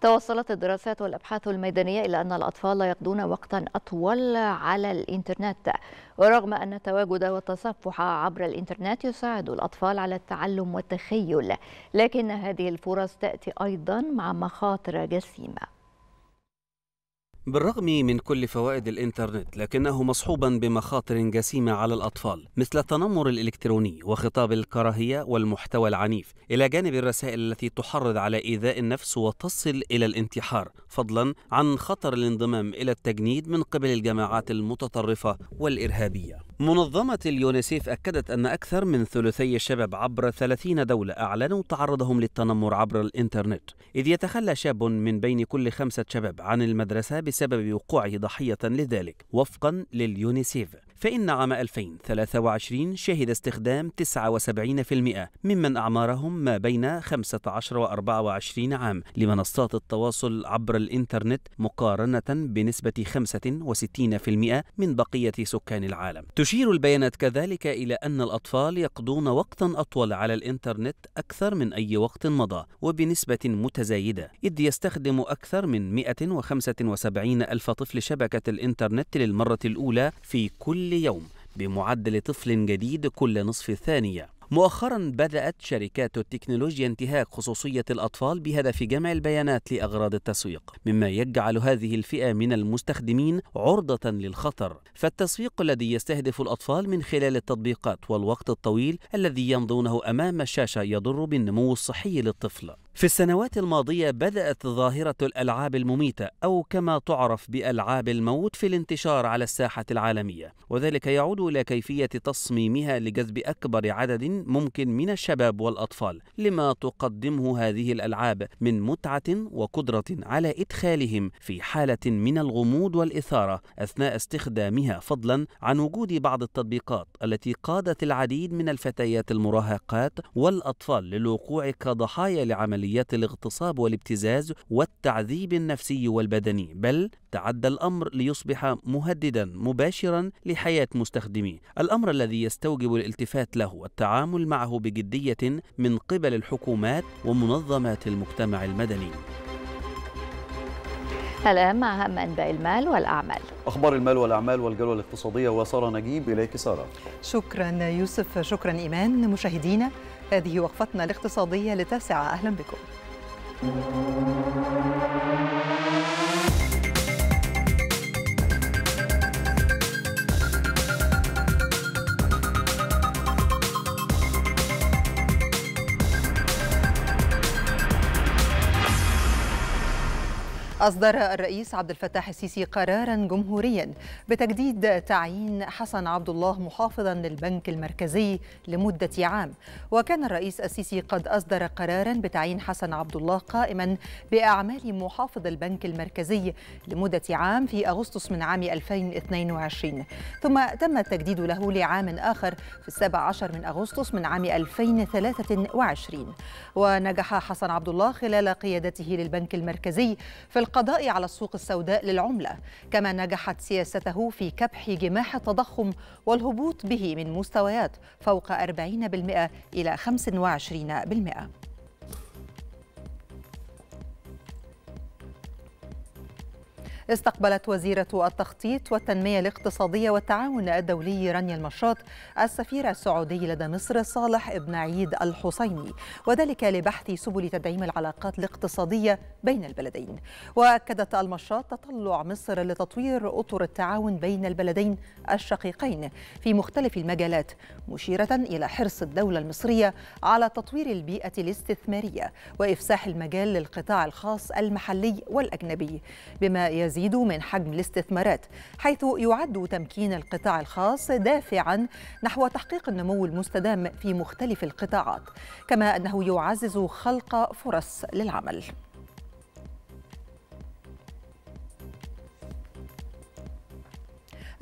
توصلت الدراسات والأبحاث الميدانية إلى أن الأطفال يقضون وقتا أطول على الإنترنت ورغم أن التواجد والتصفح عبر الإنترنت يساعد الأطفال على التعلم والتخيل لكن هذه الفرص تأتي أيضا مع مخاطر جسيمة
بالرغم من كل فوائد الإنترنت لكنه مصحوبا بمخاطر جسيمة على الأطفال مثل التنمر الإلكتروني وخطاب الكراهية والمحتوى العنيف إلى جانب الرسائل التي تحرض على إيذاء النفس وتصل إلى الانتحار فضلا عن خطر الانضمام إلى التجنيد من قبل الجماعات المتطرفة والإرهابية منظمة اليونيسيف أكدت أن أكثر من ثلثي الشباب عبر 30 دولة أعلنوا تعرضهم للتنمر عبر الإنترنت إذ يتخلى شاب من بين كل خمسة شباب عن المدرسة بسبب بسبب وقوعه ضحية لذلك وفقا لليونيسيف فإن عام 2023 شهد استخدام 79% ممن أعمارهم ما بين 15 و 24 عام لمنصات التواصل عبر الإنترنت مقارنة بنسبة 65% من بقية سكان العالم تشير البيانات كذلك إلى أن الأطفال يقضون وقتا أطول على الإنترنت أكثر من أي وقت مضى وبنسبة متزايدة إذ يستخدم أكثر من 175 ألف طفل شبكة الإنترنت للمرة الأولى في كل كل يوم بمعدل طفل جديد كل نصف ثانية مؤخرا بدأت شركات التكنولوجيا انتهاك خصوصية الأطفال بهدف جمع البيانات لأغراض التسويق مما يجعل هذه الفئة من المستخدمين عرضة للخطر فالتسويق الذي يستهدف الأطفال من خلال التطبيقات والوقت الطويل الذي يمضونه أمام الشاشة يضر بالنمو الصحي للطفل في السنوات الماضية بدأت ظاهرة الألعاب المميتة أو كما تعرف بألعاب الموت في الانتشار على الساحة العالمية وذلك يعود إلى كيفية تصميمها لجذب أكبر عدد ممكن من الشباب والأطفال لما تقدمه هذه الألعاب من متعة وقدرة على إدخالهم في حالة من الغموض والإثارة أثناء استخدامها فضلا عن وجود بعض التطبيقات التي قادت العديد من الفتيات المراهقات والأطفال للوقوع كضحايا لعملية عمليات الاغتصاب والابتزاز والتعذيب النفسي والبدني بل تعدى الأمر ليصبح مهددا مباشرا لحياة مستخدميه الأمر الذي يستوجب الالتفات له والتعامل معه بجدية من قبل الحكومات ومنظمات المجتمع المدني
الآن مع أهم أنباء المال والأعمال
أخبار المال والأعمال والجلوة الاقتصادية وسارة نجيب إليك سارة
شكرا يوسف شكرا إيمان مشاهدينا هذه وقفتنا الاقتصادية لتاسعة أهلا بكم
Thank you.
أصدر الرئيس عبد الفتاح السيسي قرارا جمهوريا بتجديد تعيين حسن عبد الله محافظا للبنك المركزي لمدة عام وكان الرئيس السيسي قد أصدر قرارا بتعيين حسن عبد الله قائما بأعمال محافظ البنك المركزي لمدة عام في أغسطس من عام 2022 ثم تم التجديد له لعام آخر في السابع عشر من أغسطس من عام 2023 ونجح حسن عبد الله خلال قيادته للبنك المركزي في للقضاء على السوق السوداء للعملة كما نجحت سياسته في كبح جماح التضخم والهبوط به من مستويات فوق 40% إلى 25% استقبلت وزيرة التخطيط والتنمية الاقتصادية والتعاون الدولي رانيا المشاط السفير السعودي لدى مصر صالح ابن عيد الحسيني وذلك لبحث سبل تدعيم العلاقات الاقتصادية بين البلدين وأكدت المشاط تطلع مصر لتطوير أطر التعاون بين البلدين الشقيقين في مختلف المجالات مشيرة إلى حرص الدولة المصرية على تطوير البيئة الاستثمارية وإفساح المجال للقطاع الخاص المحلي والأجنبي بما يزيد يزيد من حجم الاستثمارات حيث يعد تمكين القطاع الخاص دافعا نحو تحقيق النمو المستدام في مختلف القطاعات كما أنه يعزز خلق فرص للعمل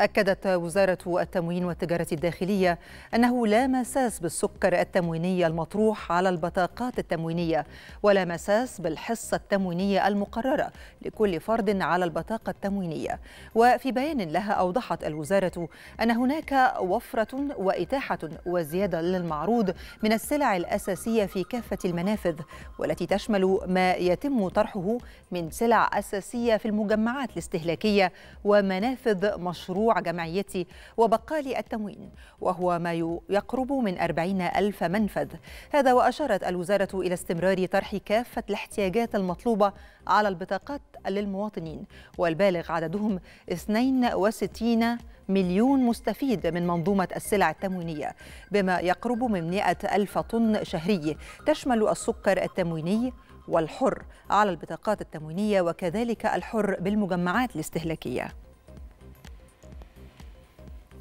أكدت وزارة التموين والتجارة الداخلية أنه لا مساس بالسكر التمويني المطروح على البطاقات التموينية ولا مساس بالحصة التموينية المقررة لكل فرد على البطاقة التموينية وفي بيان لها أوضحت الوزارة أن هناك وفرة وإتاحة وزيادة للمعروض من السلع الأساسية في كافة المنافذ والتي تشمل ما يتم طرحه من سلع أساسية في المجمعات الاستهلاكية ومنافذ مشروع جمعيتي وبقالي التموين وهو ما يقرب من 40 ألف منفذ هذا وأشارت الوزارة إلى استمرار طرح كافة الاحتياجات المطلوبة على البطاقات للمواطنين والبالغ عددهم 62 مليون مستفيد من منظومة السلع التموينية بما يقرب من 100 ألف طن شهري تشمل السكر التمويني والحر على البطاقات التموينية وكذلك الحر بالمجمعات الاستهلاكية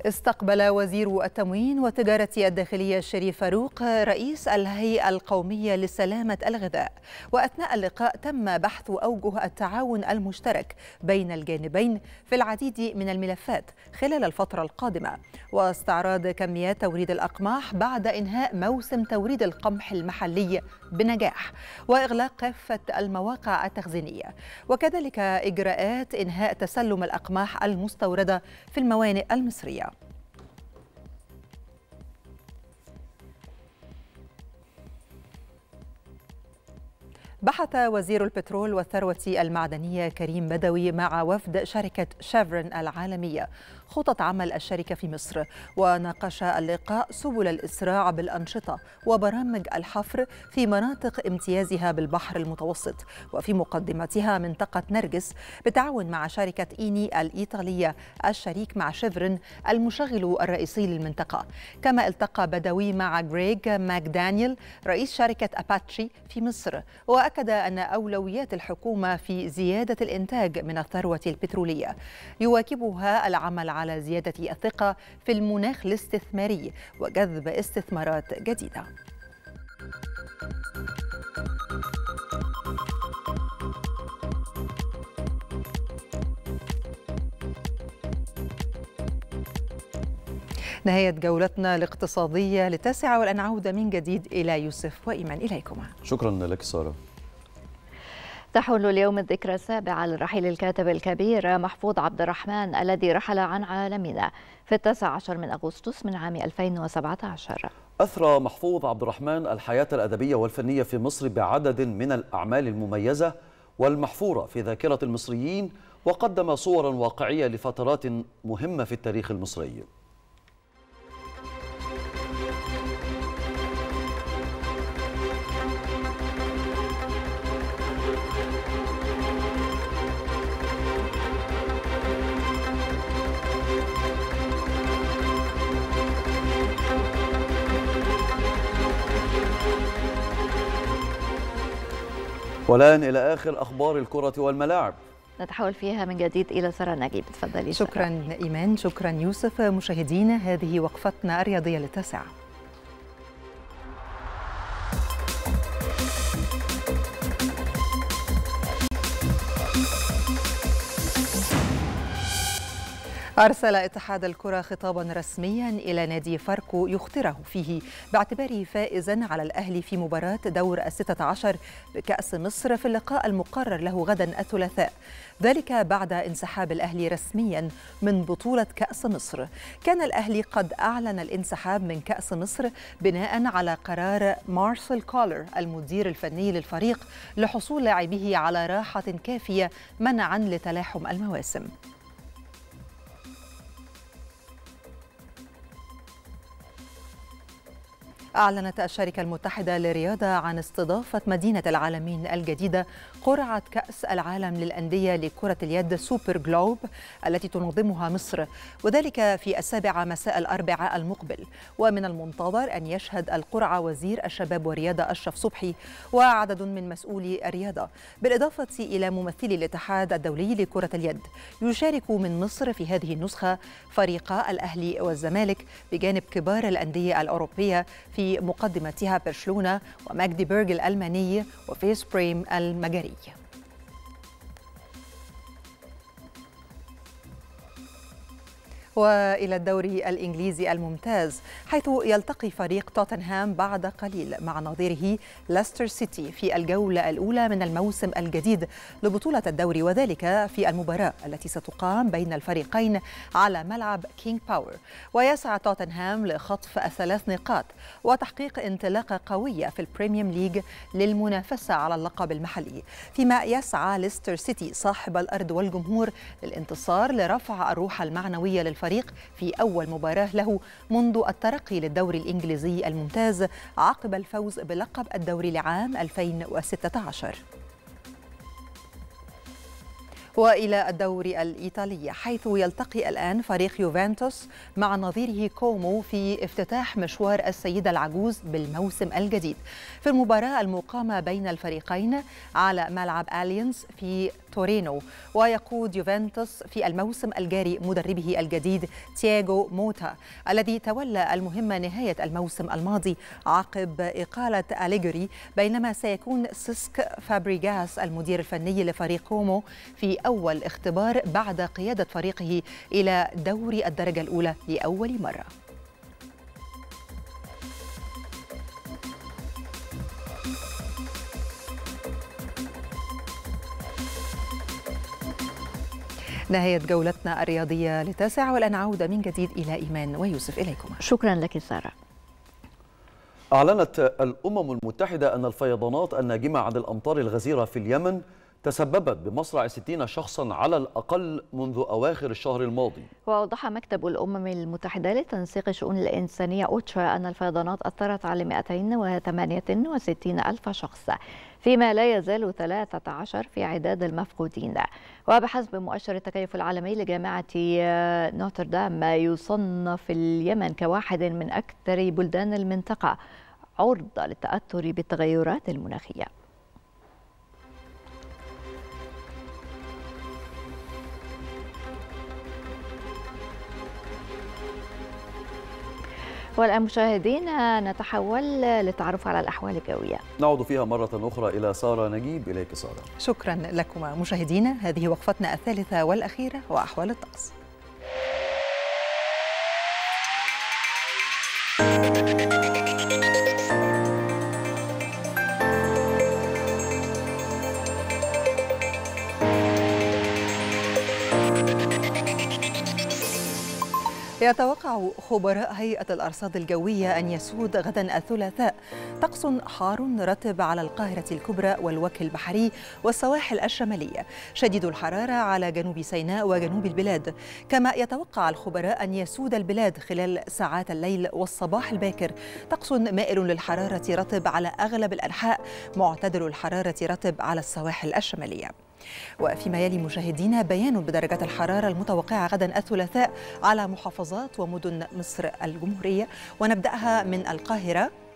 استقبل وزير التموين والتجارة الداخلية الشريف فاروق رئيس الهيئة القومية لسلامة الغذاء وأثناء اللقاء تم بحث أوجه التعاون المشترك بين الجانبين في العديد من الملفات خلال الفترة القادمة واستعراض كميات توريد الأقماح بعد إنهاء موسم توريد القمح المحلي بنجاح وإغلاق كافة المواقع التخزينية وكذلك إجراءات إنهاء تسلم الأقماح المستوردة في الموانئ المصرية بحث وزير البترول والثروة المعدنية كريم بدوي مع وفد شركة شافرن العالمية خطط عمل الشركة في مصر وناقش اللقاء سبل الإسراع بالأنشطة وبرامج الحفر في مناطق امتيازها بالبحر المتوسط وفي مقدمتها منطقة نرجس بالتعاون مع شركة إيني الإيطالية الشريك مع شفرن المشغل الرئيسي للمنطقة كما التقى بدوي مع غريغ ماكدانيل رئيس شركة أباتشي في مصر وأكد وأكد أن أولويات الحكومة في زيادة الإنتاج من الثروة البترولية يواكبها العمل على زيادة الثقة في المناخ الاستثماري وجذب استثمارات جديدة نهاية جولتنا الاقتصادية لتسعة والأن عودة من جديد إلى يوسف وإيمان إليكما
شكرا لك سارة
تحل اليوم الذكرى السابعة لرحيل الكاتب الكبير محفوظ عبد الرحمن الذي رحل عن عالمنا في التاسع عشر من أغسطس من عام 2017
أثرى محفوظ عبد الرحمن الحياة الأدبية والفنية في مصر بعدد من الأعمال المميزة والمحفورة في ذاكرة المصريين وقدم صورا واقعية لفترات مهمة في التاريخ المصري والآن إلى آخر أخبار الكرة والملاعب
نتحول فيها من
جديد إلى سارة نجيب تفضلي شكرا سارة. إيمان شكرا يوسف مشاهدينا هذه وقفتنا الرياضية للتاسعة أرسل اتحاد الكرة خطابا رسميا إلى نادي فاركو يخطره فيه باعتباره فائزا على الأهلي في مباراة دور الستة عشر بكأس مصر في اللقاء المقرر له غدا الثلاثاء ذلك بعد انسحاب الأهلي رسميا من بطولة كأس مصر كان الأهلي قد أعلن الانسحاب من كأس مصر بناء على قرار مارسيل كولر المدير الفني للفريق لحصول لاعبيه على راحة كافية منعا لتلاحم المواسم أعلنت الشركة المتحدة للرياضة عن استضافة مدينة العالمين الجديدة قرعة كأس العالم للأندية لكرة اليد سوبر جلوب التي تنظمها مصر وذلك في السابعة مساء الأربعاء المقبل ومن المنتظر أن يشهد القرعة وزير الشباب والرياضة أشرف صبحي وعدد من مسؤولي الرياضة بالإضافة إلى ممثلي الاتحاد الدولي لكرة اليد يشارك من مصر في هذه النسخة فريقا الأهلي والزمالك بجانب كبار الأندية الأوروبية في في مقدمتها برشلونة وماجدي بيرج الألماني وفيس بريم المجري والى الدوري الانجليزي الممتاز حيث يلتقي فريق توتنهام بعد قليل مع نظيره لاستر سيتي في الجوله الاولى من الموسم الجديد لبطوله الدوري وذلك في المباراه التي ستقام بين الفريقين على ملعب كينج باور ويسعى توتنهام لخطف الثلاث نقاط وتحقيق انطلاقه قويه في البريميوم ليج للمنافسه على اللقب المحلي فيما يسعى ليستر سيتي صاحب الارض والجمهور للانتصار لرفع الروح المعنويه للفريق الفريق في أول مباراة له منذ الترقي للدوري الإنجليزي الممتاز عقب الفوز بلقب الدوري لعام 2016 والى الدوري الايطالي حيث يلتقي الان فريق يوفنتوس مع نظيره كومو في افتتاح مشوار السيده العجوز بالموسم الجديد في المباراه المقامه بين الفريقين على ملعب اليانز في تورينو ويقود يوفنتوس في الموسم الجاري مدربه الجديد تياجو موتا الذي تولى المهمة نهاية الموسم الماضي عقب إقالة أليجري بينما سيكون سيسك فابريغاس المدير الفني لفريق كومو في أول اختبار بعد قيادة فريقه إلى دوري الدرجة الأولى لأول مرة نهاية جولتنا الرياضية لتسع والآن عودة من جديد إلى إيمان ويوسف إليكم شكرا
لك سارة
أعلنت الأمم المتحدة أن الفيضانات الناجمة عن الأمطار الغزيرة في اليمن تسببت بمصرع 60 شخصا على الأقل منذ أواخر الشهر الماضي
وأوضح مكتب الأمم المتحدة لتنسيق الشؤون الإنسانية أوتشا أن الفيضانات أثرت على 268 ألف شخص فيما لا يزال 13 في عداد المفقودين وبحسب مؤشر التكيف العالمي لجامعة آه، نوتردام يصنف اليمن كواحد من أكثر بلدان المنطقة عرضة للتأثر بالتغيرات المناخية والآن مشاهدينا نتحول للتعرف على الأحوال الجوية
نعود فيها مرة أخرى إلى سارة نجيب إليك سارة
شكرا لكم مشاهدينا هذه وقفتنا الثالثة والأخيرة وأحوال الطقس يتوقع خبراء هيئة الأرصاد الجوية أن يسود غدا الثلاثاء طقس حار رطب على القاهرة الكبرى والوكه البحري والسواحل الشمالية شديد الحرارة على جنوب سيناء وجنوب البلاد كما يتوقع الخبراء أن يسود البلاد خلال ساعات الليل والصباح الباكر طقس مائل للحرارة رطب على أغلب الأنحاء معتدل الحرارة رطب على السواحل الشمالية وفيما يلي مشاهدينا بيان بدرجة الحرارة المتوقعة غدا الثلاثاء على محافظات ومدن مصر الجمهورية ونبدأها من القاهرة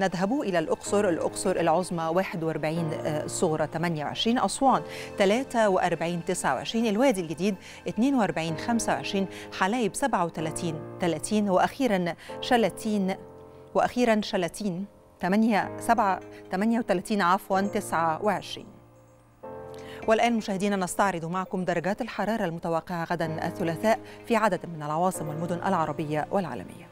نذهب إلى الأقصر الأقصر العظمى 41 صغرى 28 أسوان 43 29 الوادي الجديد 42 25 حلايب 37 30 وأخيرا شلاتين وأخيرا شلاتين 8 7 38 عفوا 29 والآن مشاهدينا نستعرض معكم درجات الحرارة المتوقعة غدا الثلاثاء في عدد من العواصم والمدن العربية والعالمية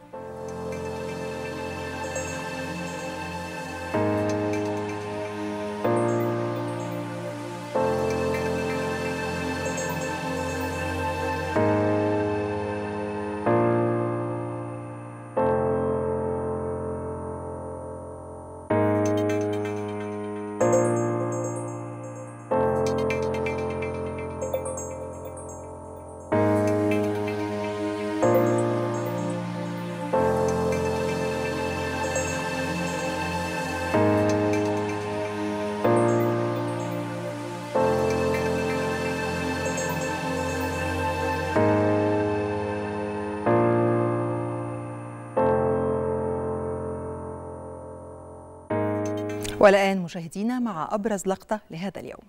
والآن مشاهدينا مع أبرز لقطة لهذا اليوم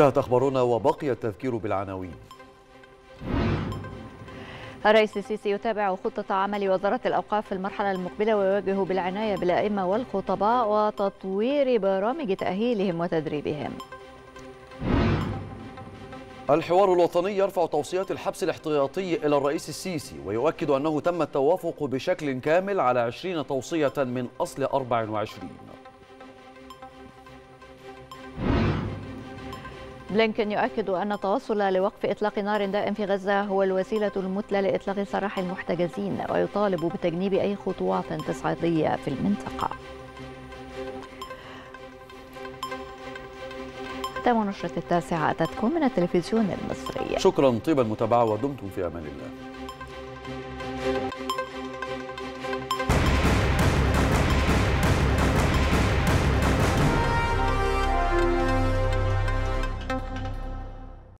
انتهت أخبارنا وبقي التذكير بالعناوين
الرئيس السيسي يتابع خطة عمل وزارة الأوقاف في المرحلة المقبلة ويوجه بالعناية بالأئمة والخطباء وتطوير برامج تأهيلهم وتدريبهم
الحوار الوطني يرفع توصيات الحبس الاحتياطي إلى الرئيس السيسي ويؤكد أنه تم التوافق بشكل كامل على 20 توصية من أصل 24
بلينكن يؤكد أن التوصل لوقف إطلاق نار دائم في غزة هو الوسيلة المثلى لإطلاق سراح المحتجزين ويطالب بتجنيب أي خطوات تصعيدية في المنطقة ختام نشرة التاسعة أتتكم من التلفزيون المصري
شكرا طيب المتابعة ودمتم في أمان الله